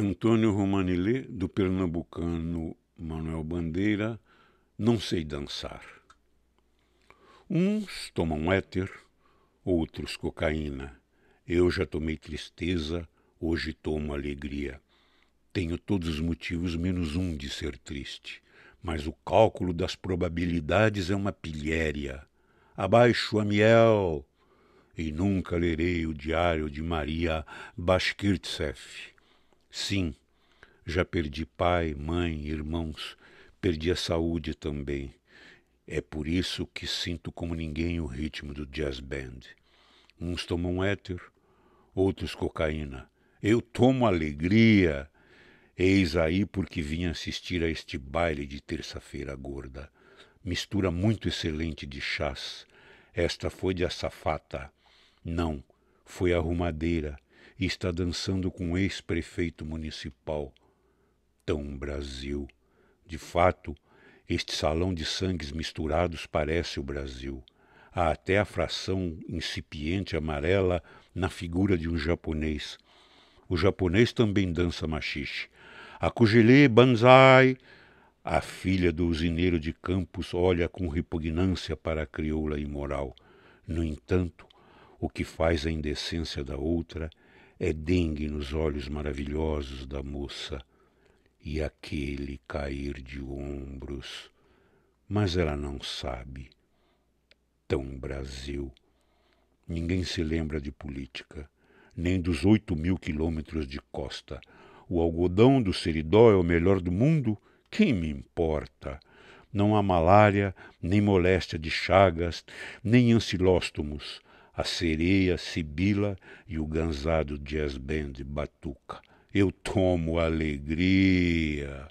Antônio Romanilê, do pernambucano Manuel Bandeira, Não Sei Dançar. Uns tomam éter, outros cocaína. Eu já tomei tristeza, hoje tomo alegria. Tenho todos os motivos menos um de ser triste, mas o cálculo das probabilidades é uma pilhéria. Abaixo a miel! E nunca lerei o diário de Maria Bashkirtsev Sim, já perdi pai, mãe, irmãos, perdi a saúde também. É por isso que sinto como ninguém o ritmo do jazz band. Uns tomam éter, outros cocaína. Eu tomo alegria. Eis aí porque vim assistir a este baile de terça-feira gorda. Mistura muito excelente de chás. Esta foi de açafata. Não, foi arrumadeira e está dançando com o ex-prefeito municipal. Tão Brasil! De fato, este salão de sangues misturados parece o Brasil. Há até a fração incipiente amarela na figura de um japonês. O japonês também dança machixe. Akujile Banzai! A filha do usineiro de Campos olha com repugnância para a crioula imoral. No entanto, o que faz a indecência da outra é dengue nos olhos maravilhosos da moça e aquele cair de ombros. Mas ela não sabe. Tão Brasil. Ninguém se lembra de política, nem dos oito mil quilômetros de costa. O algodão do Seridó é o melhor do mundo? Quem me importa? Não há malária, nem moléstia de chagas, nem ancilóstomos a sereia sibila e o ganzado jazz band batuca. Eu tomo alegria.